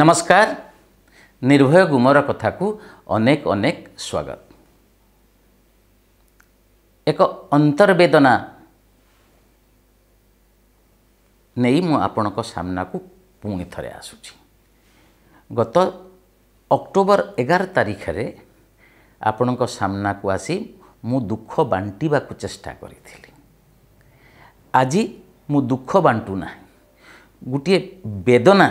ନମସ୍କାର ନିର୍ଭୟ ଗୁମର କଥାକୁ ଅନେକ ଅନେକ ସ୍ୱାଗତ ଏକ ଅନ୍ତର୍ବେଦନା ନେଇ ମୁଁ ଆପଣଙ୍କ ସାମ୍ନାକୁ ପୁଣି ଥରେ ଆସୁଛି ଗତ ଅକ୍ଟୋବର ଏଗାର ତାରିଖରେ ଆପଣଙ୍କ ସାମ୍ନାକୁ ଆସି ମୁଁ ଦୁଃଖ ବାଣ୍ଟିବାକୁ ଚେଷ୍ଟା କରିଥିଲି ଆଜି ମୁଁ ଦୁଃଖ ବାଣ୍ଟୁନାହିଁ ଗୋଟିଏ ବେଦନା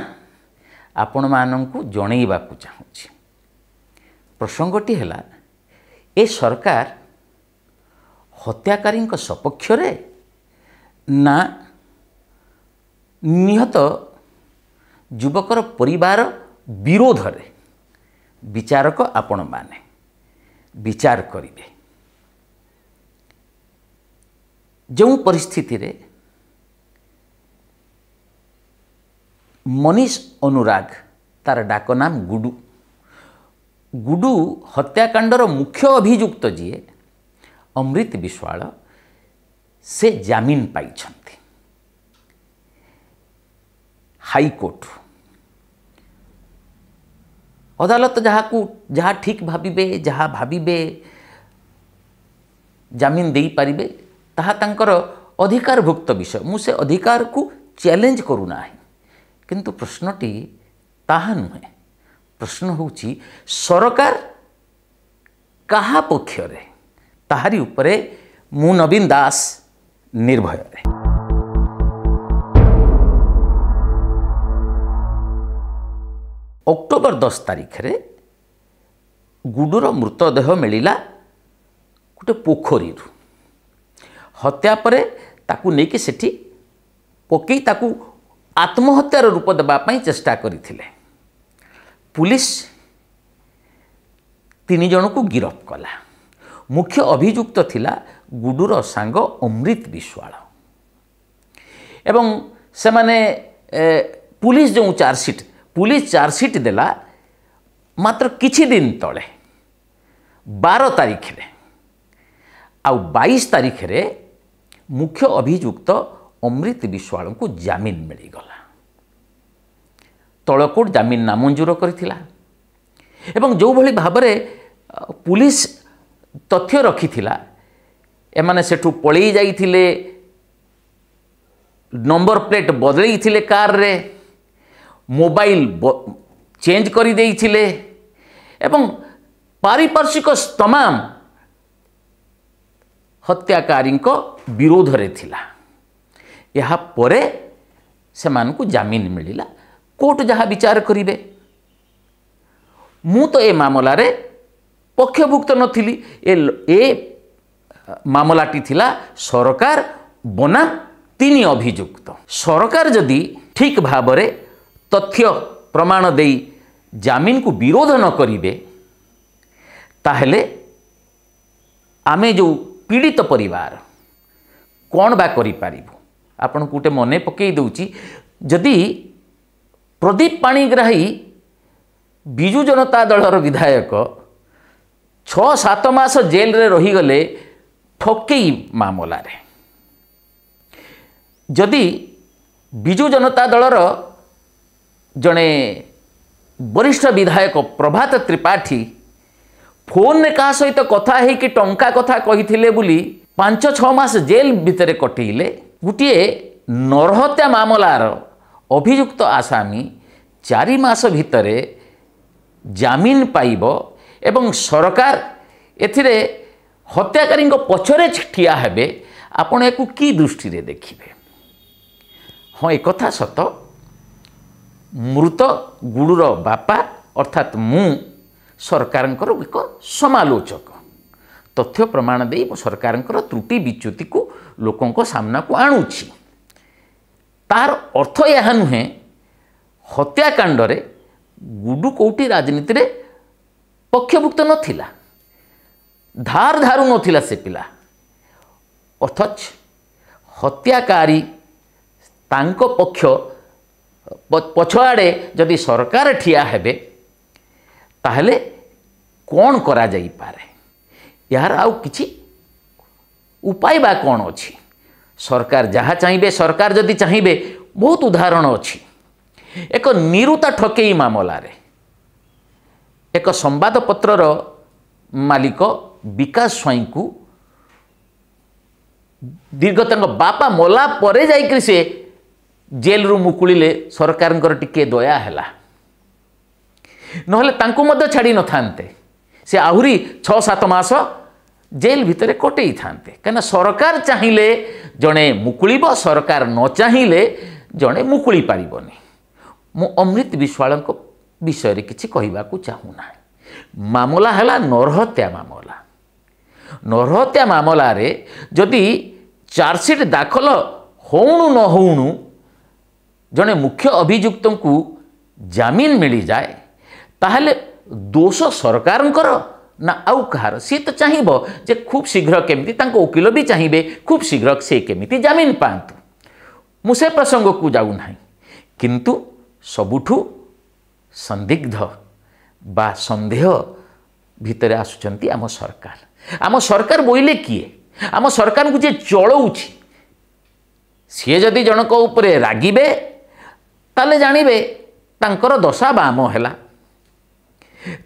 ଆପଣମାନଙ୍କୁ ଜଣାଇବାକୁ ଚାହୁଁଛି ପ୍ରସଙ୍ଗଟି ହେଲା ଏ ସରକାର ହତ୍ୟାକାରୀଙ୍କ ସପକ୍ଷରେ ନା ନିହତ ଯୁବକର ପରିବାର ବିରୋଧରେ ବିଚାରକ ଆପଣମାନେ ବିଚାର କରିବେ ଯେଉଁ ପରିସ୍ଥିତିରେ মনীষ অনুরাগ তার ডাক নাম গুডু গুডু হত্যাকাণ্ডর মুখ্য অভিযুক্ত যিয়ে অমৃত বিশ্বাল সে জামিন পাইছেন হাইকোর্ট ଅଦାଲତ ଯାହାକୁ ଯାହା ଠିକ୍ ଭାବିବେ ଯାହା ଭାବିବେ ଜାମିନ ଦେଇପାରିବେ ତାହା ତାଙ୍କର ଅଧିକାରଭୁକ୍ତ ବିଷୟ ମୁଁ ସେ ଅଧିକାରକୁ ଚ୍ୟାଲେଞ୍ଜ କରୁନାହିଁ କିନ୍ତୁ ପ୍ରଶ୍ନଟି ତାହା ନୁହେଁ ପ୍ରଶ୍ନ ହେଉଛି ସରକାର କାହା ପକ୍ଷରେ ତାହାରି ଉପରେ ମୁଁ ନବୀନ ଦାସ ନିର୍ଭୟରେ ଅକ୍ଟୋବର ଦଶ ତାରିଖରେ ଗୁଡ଼ୁର ମୃତଦେହ ମିଳିଲା ଗୋଟେ ପୋଖରୀରୁ ହତ୍ୟା ପରେ ତାକୁ ନେଇକି ସେଠି ପକାଇ ତାକୁ ଆତ୍ମହତ୍ୟାର ରୂପ ଦେବା ପାଇଁ ଚେଷ୍ଟା କରିଥିଲେ ପୁଲିସ ତିନି ଜଣଙ୍କୁ ଗିରଫ କଲା ମୁଖ୍ୟ ଅଭିଯୁକ୍ତ ଥିଲା ଗୁଡୁର ସାଙ୍ଗ ଅମୃତ ବିଶ୍ୱାଳ ଏବଂ ସେମାନେ ପୁଲିସ ଯେଉଁ ଚାର୍ଜସିଟ୍ ପୁଲିସ ଚାର୍ଜସିଟ୍ ଦେଲା ମାତ୍ର କିଛି ଦିନ ତଳେ ବାର ତାରିଖରେ ଆଉ ବାଇଶ ତାରିଖରେ ମୁଖ୍ୟ ଅଭିଯୁକ୍ତ ଅମୃତ ବିଶ୍ୱାଳଙ୍କୁ ଜାମିନ ମିଳିଗଲା ତଳ କୋର୍ଟ ଜାମିନ ନାମଞ୍ଜୁର କରିଥିଲା ଏବଂ ଯେଉଁଭଳି ଭାବରେ ପୁଲିସ ତଥ୍ୟ ରଖିଥିଲା ଏମାନେ ସେଠୁ ପଳେଇ ଯାଇଥିଲେ ନମ୍ବର ପ୍ଲେଟ୍ ବଦଳେଇଥିଲେ କାର୍ରେ ମୋବାଇଲ ଚେଞ୍ଜ କରିଦେଇଥିଲେ ଏବଂ ପାରିପାର୍ଶ୍ୱିକ ତମାମ ହତ୍ୟାକାରୀଙ୍କ ବିରୋଧରେ ଥିଲା ଏହାପରେ ସେମାନଙ୍କୁ ଜାମିନ ମିଳିଲା କୋର୍ଟ ଯାହା ବିଚାର କରିବେ ମୁଁ ତ ଏ ମାମଲାରେ ପକ୍ଷଭୁକ୍ତ ନଥିଲି ଏ ଏ ମାମଲାଟି ଥିଲା ସରକାର ବନାମ ତିନି ଅଭିଯୁକ୍ତ ସରକାର ଯଦି ଠିକ୍ ଭାବରେ ତଥ୍ୟ ପ୍ରମାଣ ଦେଇ ଜାମିନକୁ ବିରୋଧ ନ କରିବେ ତାହେଲେ ଆମେ ଯେଉଁ ପୀଡ଼ିତ ପରିବାର କ'ଣ ବା କରିପାରିବୁ ଆପଣଙ୍କୁ ଗୋଟେ ମନେ ପକାଇ ଦେଉଛି ଯଦି ପ୍ରଦୀପ ପାଣିଗ୍ରାହୀ ବିଜୁ ଜନତା ଦଳର ବିଧାୟକ ଛଅ ସାତ ମାସ ଜେଲ୍ରେ ରହିଗଲେ ଠକେଇ ମାମଲାରେ ଯଦି ବିଜୁ ଜନତା ଦଳର ଜଣେ ବରିଷ୍ଠ ବିଧାୟକ ପ୍ରଭାତ ତ୍ରିପାଠୀ ଫୋନ୍ରେ କାହା ସହିତ କଥା ହେଇକି ଟଙ୍କା କଥା କହିଥିଲେ ବୋଲି ପାଞ୍ଚ ଛଅ ମାସ ଜେଲ୍ ଭିତରେ କଟେଇଲେ ଗୋଟିଏ ନରହତ୍ୟା ମାମଲାର ଅଭିଯୁକ୍ତ ଆସାମୀ ଚାରି ମାସ ଭିତରେ ଜାମିନ ପାଇବ ଏବଂ ସରକାର ଏଥିରେ ହତ୍ୟାକାରୀଙ୍କ ପଛରେ ଠିଆ ହେବେ ଆପଣ ଏହାକୁ କି ଦୃଷ୍ଟିରେ ଦେଖିବେ ହଁ ଏକଥା ସତ ମୃତ ଗୁଡ଼ୁର ବାପା ଅର୍ଥାତ୍ ମୁଁ ସରକାରଙ୍କର ଏକ ସମାଲୋଚକ ତଥ୍ୟ ପ୍ରମାଣ ଦେଇ ସରକାରଙ୍କର ତ୍ରୁଟି ବିଚ୍ୟୁତିକୁ ଲୋକଙ୍କ ସାମ୍ନାକୁ ଆଣୁଛି ତାହାର ଅର୍ଥ ଏହା ନୁହେଁ ହତ୍ୟାକାଣ୍ଡରେ ଗୁଡ଼ୁ କେଉଁଠି ରାଜନୀତିରେ ପକ୍ଷଭୁକ୍ତ ନଥିଲା ଧାର ଧାରୁ ନଥିଲା ସେ ପିଲା ଅଥଚ ହତ୍ୟାକାରୀ ତାଙ୍କ ପକ୍ଷ ପଛଆଡ଼େ ଯଦି ସରକାର ଠିଆ ହେବେ ତାହେଲେ କ'ଣ କରାଯାଇପାରେ ଏହାର ଆଉ କିଛି ଉପାୟ ବା କ'ଣ ଅଛି ସରକାର ଯାହା ଚାହିଁବେ ସରକାର ଯଦି ଚାହିଁବେ ବହୁତ ଉଦାହରଣ ଅଛି ଏକ ନିରୁତା ଠକେଇ ମାମଲାରେ ଏକ ସମ୍ବାଦପତ୍ରର ମାଲିକ ବିକାଶ ସ୍ୱାଇଁଙ୍କୁ ଦୀର୍ଘ ତାଙ୍କ ବାପା ମଲା ପରେ ଯାଇକରି ସେ ଜେଲ୍ରୁ ମୁକୁଳିଲେ ସରକାରଙ୍କର ଟିକିଏ ଦୟା ହେଲା ନହେଲେ ତାଙ୍କୁ ମଧ୍ୟ ଛାଡ଼ିନଥାନ୍ତେ ସେ ଆହୁରି ଛଅ ସାତ ମାସ ଜେଲ୍ ଭିତରେ କଟେଇଥାନ୍ତେ କାହିଁକିନା ସରକାର ଚାହିଁଲେ ଜଣେ ମୁକୁଳିବ ସରକାର ନ ଚାହିଁଲେ ଜଣେ ମୁକୁଳି ପାରିବନି ମୁଁ ଅମୃତ ବିଶ୍ୱାଳଙ୍କ ବିଷୟରେ କିଛି କହିବାକୁ ଚାହୁଁନାହିଁ ମାମଲା ହେଲା ନରହତ୍ୟା ମାମଲା ନରହତ୍ୟା ମାମଲାରେ ଯଦି ଚାର୍ଜସିଟ୍ ଦାଖଲ ହେଉଣୁ ନ ହେଉଣୁ ଜଣେ ମୁଖ୍ୟ ଅଭିଯୁକ୍ତଙ୍କୁ ଜାମିନ ମିଳିଯାଏ ତାହେଲେ ଦୋଷ ସରକାରଙ୍କର ନା ଆଉ କାହାର ସିଏ ତ ଚାହିଁବ ଯେ ଖୁବ୍ ଶୀଘ୍ର କେମିତି ତାଙ୍କ ଓକିଲ ବି ଚାହିଁବେ ଖୁବ୍ ଶୀଘ୍ର ସେ କେମିତି ଜାମିନ ପାଆନ୍ତୁ ମୁଁ ସେ ପ୍ରସଙ୍ଗକୁ ଯାଉନାହିଁ କିନ୍ତୁ ସବୁଠୁ ସନ୍ଦିଗ୍ଧ ବା ସନ୍ଦେହ ଭିତରେ ଆସୁଛନ୍ତି ଆମ ସରକାର ଆମ ସରକାର ବୋଇଲେ କିଏ ଆମ ସରକାରଙ୍କୁ ଯିଏ ଚଳଉଛି ସିଏ ଯଦି ଜଣକ ଉପରେ ରାଗିବେ ତାହେଲେ ଜାଣିବେ ତାଙ୍କର ଦଶା ବାମ ହେଲା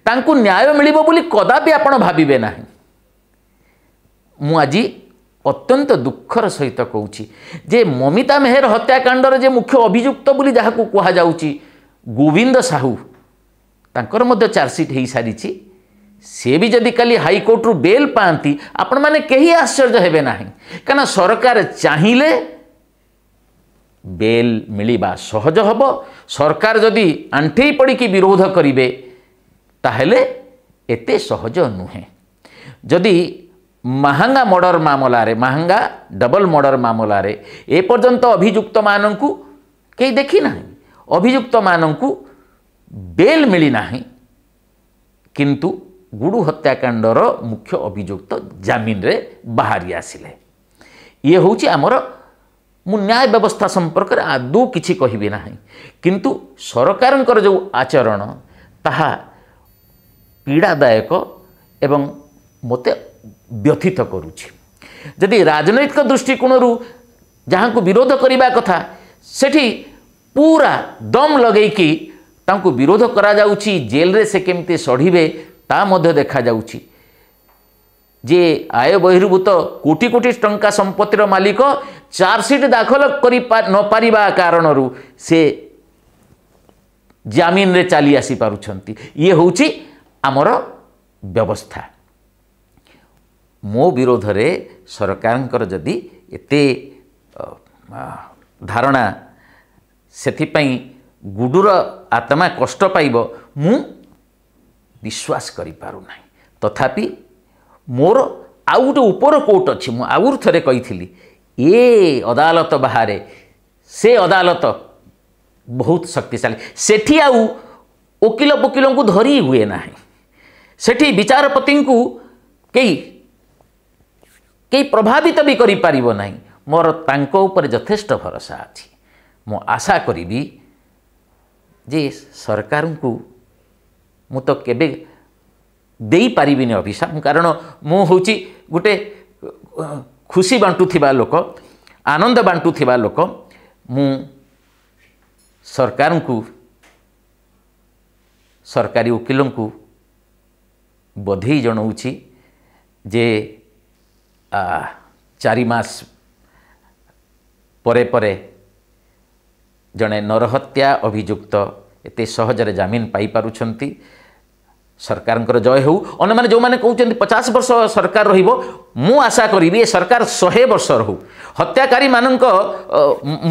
ତାଙ୍କୁ ନ୍ୟାୟ ମିଳିବ ବୋଲି କଦାପି ଆପଣ ଭାବିବେ ନାହିଁ ମୁଁ ଆଜି ଅତ୍ୟନ୍ତ ଦୁଃଖର ସହିତ କହୁଛି ଯେ ମମିତା ମେହେର ହତ୍ୟାକାଣ୍ଡର ଯେ ମୁଖ୍ୟ ଅଭିଯୁକ୍ତ ବୋଲି ଯାହାକୁ କୁହାଯାଉଛି ଗୋବିନ୍ଦ ସାହୁ ତାଙ୍କର ମଧ୍ୟ ଚାର୍ଜସିଟ୍ ହୋଇସାରିଛି ସେ ବି ଯଦି କାଲି ହାଇକୋର୍ଟରୁ ବେଲ୍ ପାଆନ୍ତି ଆପଣମାନେ କେହି ଆଶ୍ଚର୍ଯ୍ୟ ହେବେ ନାହିଁ କାରଣ ସରକାର ଚାହିଁଲେ ବେଲ୍ ମିଳିବା ସହଜ ହେବ ସରକାର ଯଦି ଆଣ୍ଠେଇ ପଡ଼ିକି ବିରୋଧ କରିବେ ତାହେଲେ ଏତେ ସହଜ ନୁହେଁ ଯଦି ମାହାଙ୍ଗା ମର୍ଡ଼ର ମାମଲାରେ ମାହାଙ୍ଗା ଡବଲ ମର୍ଡ଼ର ମାମଲାରେ ଏପର୍ଯ୍ୟନ୍ତ ଅଭିଯୁକ୍ତମାନଙ୍କୁ କେହି ଦେଖିନାହିଁ ଅଭିଯୁକ୍ତମାନଙ୍କୁ ବେଲ୍ ମିଳିନାହିଁ କିନ୍ତୁ ଗୁଡ଼ୁ ହତ୍ୟାକାଣ୍ଡର ମୁଖ୍ୟ ଅଭିଯୁକ୍ତ ଜାମିନରେ ବାହାରି ଆସିଲେ ଇଏ ହେଉଛି ଆମର ମୁଁ ନ୍ୟାୟ ବ୍ୟବସ୍ଥା ସମ୍ପର୍କରେ ଆଦୌ କିଛି କହିବି ନାହିଁ କିନ୍ତୁ ସରକାରଙ୍କର ଯେଉଁ ଆଚରଣ ତାହା ପୀଡ଼ାଦାୟକ ଏବଂ ମୋତେ ବ୍ୟଥିତ କରୁଛି ଯଦି ରାଜନୈତିକ ଦୃଷ୍ଟିକୋଣରୁ ଯାହାଙ୍କୁ ବିରୋଧ କରିବା କଥା ସେଠି ପୁରା ଦମ୍ ଲଗେଇକି ତାଙ୍କୁ ବିରୋଧ କରାଯାଉଛି ଜେଲ୍ରେ ସେ କେମିତି ସଢ଼ିବେ ତା ମଧ୍ୟ ଦେଖାଯାଉଛି ଯିଏ ଆୟ ବହିର୍ଭୂତ କୋଟି କୋଟି ଟଙ୍କା ସମ୍ପତ୍ତିର ମାଲିକ ଚାର୍ଜସିଟ୍ ଦାଖଲ କରି ନପାରିବା କାରଣରୁ ସେ ଜାମିନରେ ଚାଲି ଆସିପାରୁଛନ୍ତି ଇଏ ହେଉଛି ଆମର ବ୍ୟବସ୍ଥା ମୋ ବିରୋଧରେ ସରକାରଙ୍କର ଯଦି ଏତେ ଧାରଣା ସେଥିପାଇଁ ଗୁଡ଼ୁର ଆତ୍ମା କଷ୍ଟ ପାଇବ ମୁଁ ବିଶ୍ୱାସ କରିପାରୁନାହିଁ ତଥାପି ମୋର ଆଉ ଗୋଟେ ଉପର କୋର୍ଟ ଅଛି ମୁଁ ଆଉରୁ ଥରେ କହିଥିଲି ଏ ଅଦାଲତ ବାହାରେ ସେ ଅଦାଲତ ବହୁତ ଶକ୍ତିଶାଳୀ ସେଠି ଆଉ ଓକିଲ ବକିଲଙ୍କୁ ଧରି ହୁଏ ନାହିଁ ସେଠି ବିଚାରପତିଙ୍କୁ କେହି କେହି ପ୍ରଭାବିତ ବି କରିପାରିବ ନାହିଁ ମୋର ତାଙ୍କ ଉପରେ ଯଥେଷ୍ଟ ଭରସା ଅଛି ମୁଁ ଆଶା କରିବି ଯେ ସରକାରଙ୍କୁ ମୁଁ ତ କେବେ ଦେଇପାରିବିନି ଅଭିଶାପ କାରଣ ମୁଁ ହେଉଛି ଗୋଟିଏ ଖୁସି ବାଣ୍ଟୁଥିବା ଲୋକ ଆନନ୍ଦ ବାଣ୍ଟୁଥିବା ଲୋକ ମୁଁ ସରକାରଙ୍କୁ ସରକାରୀ ଓକିଲଙ୍କୁ ବଧେଇ ଜଣାଉଛି ଯେ ଚାରି ମାସ ପରେ ପରେ ଜଣେ ନରହତ୍ୟା ଅଭିଯୁକ୍ତ ଏତେ ସହଜରେ ଜାମିନ ପାଇପାରୁଛନ୍ତି ସରକାରଙ୍କର ଜୟ ହେଉ ଅନ୍ୟମାନେ ଯେଉଁମାନେ କହୁଛନ୍ତି ପଚାଶ ବର୍ଷ ସରକାର ରହିବ ମୁଁ ଆଶା କରିବି ଏ ସରକାର ଶହେ ବର୍ଷ ରହୁ ହତ୍ୟାକାରୀମାନଙ୍କ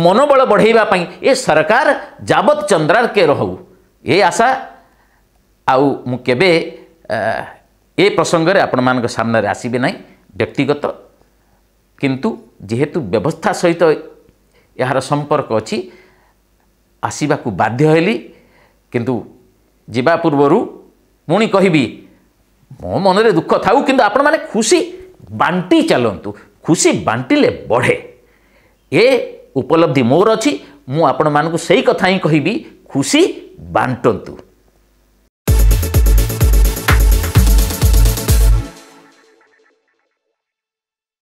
ମନୋବଳ ବଢ଼େଇବା ପାଇଁ ଏ ସରକାର ଯାବତ ଚନ୍ଦ୍ରାର୍କେ ରହୁ ଏ ଆଶା ଆଉ ମୁଁ କେବେ ଏ ପ୍ରସଙ୍ଗରେ ଆପଣମାନଙ୍କ ସାମ୍ନାରେ ଆସିବେ ନାହିଁ ବ୍ୟକ୍ତିଗତ କିନ୍ତୁ ଯେହେତୁ ବ୍ୟବସ୍ଥା ସହିତ ଏହାର ସମ୍ପର୍କ ଅଛି ଆସିବାକୁ ବାଧ୍ୟ ହେଲି କିନ୍ତୁ ଯିବା ପୂର୍ବରୁ ପୁଣି କହିବି ମୋ ମନରେ ଦୁଃଖ ଥାଉ କିନ୍ତୁ ଆପଣମାନେ ଖୁସି ବାଣ୍ଟି ଚାଲନ୍ତୁ ଖୁସି ବାଣ୍ଟିଲେ ବଢ଼େ ଏ ଉପଲବ୍ଧି ମୋର ଅଛି ମୁଁ ଆପଣମାନଙ୍କୁ ସେଇ କଥା ହିଁ କହିବି ଖୁସି ବାଣ୍ଟନ୍ତୁ